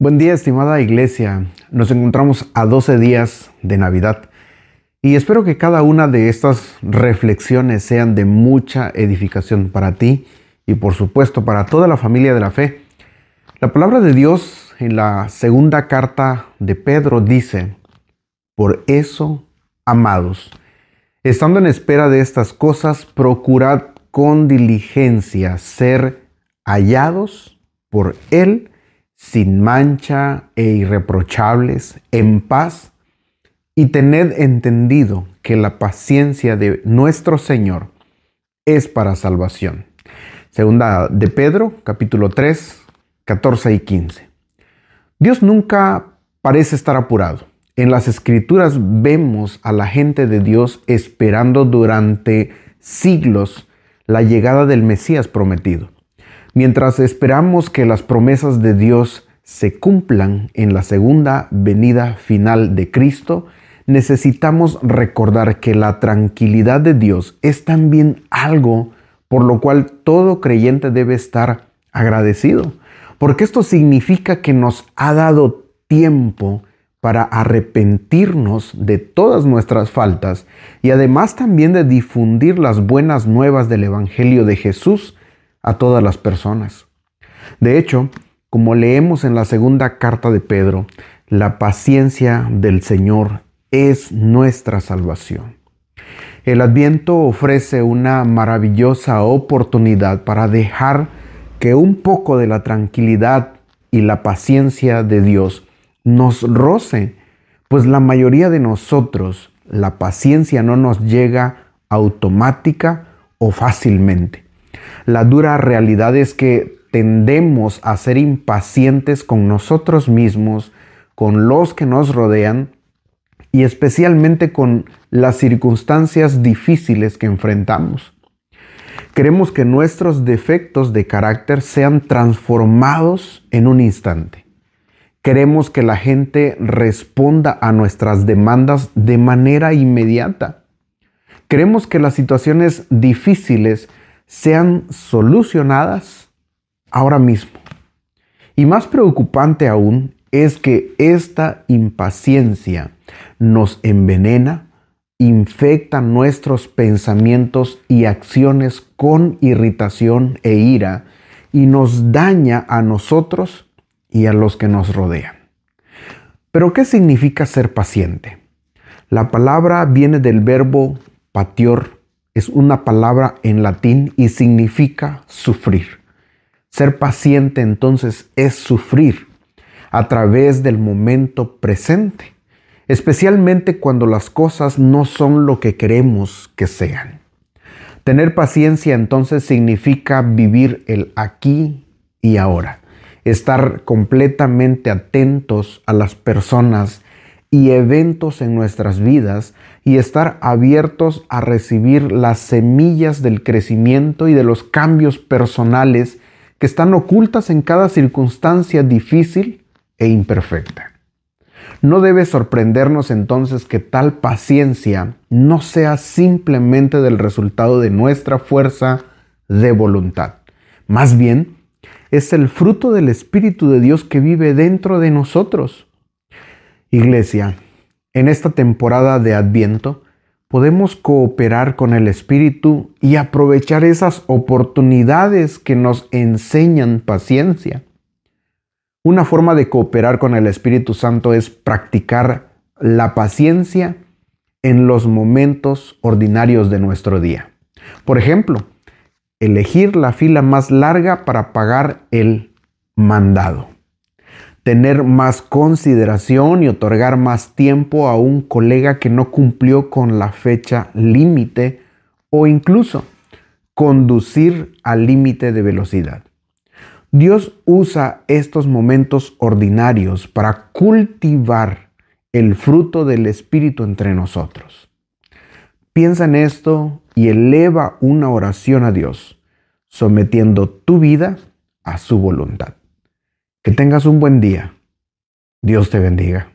Buen día, estimada iglesia. Nos encontramos a 12 días de Navidad y espero que cada una de estas reflexiones sean de mucha edificación para ti y por supuesto para toda la familia de la fe. La palabra de Dios en la segunda carta de Pedro dice, por eso, amados, estando en espera de estas cosas, procurad con diligencia ser hallados por Él sin mancha e irreprochables, en paz, y tened entendido que la paciencia de nuestro Señor es para salvación. Segunda de Pedro, capítulo 3, 14 y 15. Dios nunca parece estar apurado. En las escrituras vemos a la gente de Dios esperando durante siglos la llegada del Mesías prometido mientras esperamos que las promesas de Dios se cumplan en la segunda venida final de Cristo, necesitamos recordar que la tranquilidad de Dios es también algo por lo cual todo creyente debe estar agradecido, porque esto significa que nos ha dado tiempo para arrepentirnos de todas nuestras faltas y además también de difundir las buenas nuevas del Evangelio de Jesús a todas las personas. De hecho, como leemos en la segunda carta de Pedro, la paciencia del Señor es nuestra salvación. El adviento ofrece una maravillosa oportunidad para dejar que un poco de la tranquilidad y la paciencia de Dios nos roce, pues la mayoría de nosotros la paciencia no nos llega automática o fácilmente. La dura realidad es que tendemos a ser impacientes con nosotros mismos, con los que nos rodean y especialmente con las circunstancias difíciles que enfrentamos. Queremos que nuestros defectos de carácter sean transformados en un instante. Queremos que la gente responda a nuestras demandas de manera inmediata. Queremos que las situaciones difíciles sean solucionadas ahora mismo. Y más preocupante aún es que esta impaciencia nos envenena, infecta nuestros pensamientos y acciones con irritación e ira y nos daña a nosotros y a los que nos rodean. Pero ¿qué significa ser paciente? La palabra viene del verbo patior, es una palabra en latín y significa sufrir. Ser paciente entonces es sufrir a través del momento presente, especialmente cuando las cosas no son lo que queremos que sean. Tener paciencia entonces significa vivir el aquí y ahora, estar completamente atentos a las personas y eventos en nuestras vidas y estar abiertos a recibir las semillas del crecimiento y de los cambios personales que están ocultas en cada circunstancia difícil e imperfecta. No debe sorprendernos entonces que tal paciencia no sea simplemente del resultado de nuestra fuerza de voluntad. Más bien, es el fruto del Espíritu de Dios que vive dentro de nosotros Iglesia, en esta temporada de Adviento podemos cooperar con el Espíritu y aprovechar esas oportunidades que nos enseñan paciencia. Una forma de cooperar con el Espíritu Santo es practicar la paciencia en los momentos ordinarios de nuestro día. Por ejemplo, elegir la fila más larga para pagar el mandado tener más consideración y otorgar más tiempo a un colega que no cumplió con la fecha límite o incluso conducir al límite de velocidad. Dios usa estos momentos ordinarios para cultivar el fruto del Espíritu entre nosotros. Piensa en esto y eleva una oración a Dios, sometiendo tu vida a su voluntad. Que tengas un buen día. Dios te bendiga.